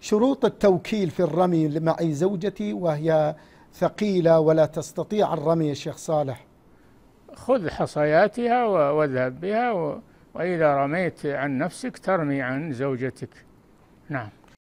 شروط التوكيل في الرمي مع زوجتي وهي ثقيلة ولا تستطيع الرمي الشيخ صالح خذ حصياتها واذهب بها وإذا رميت عن نفسك ترمي عن زوجتك نعم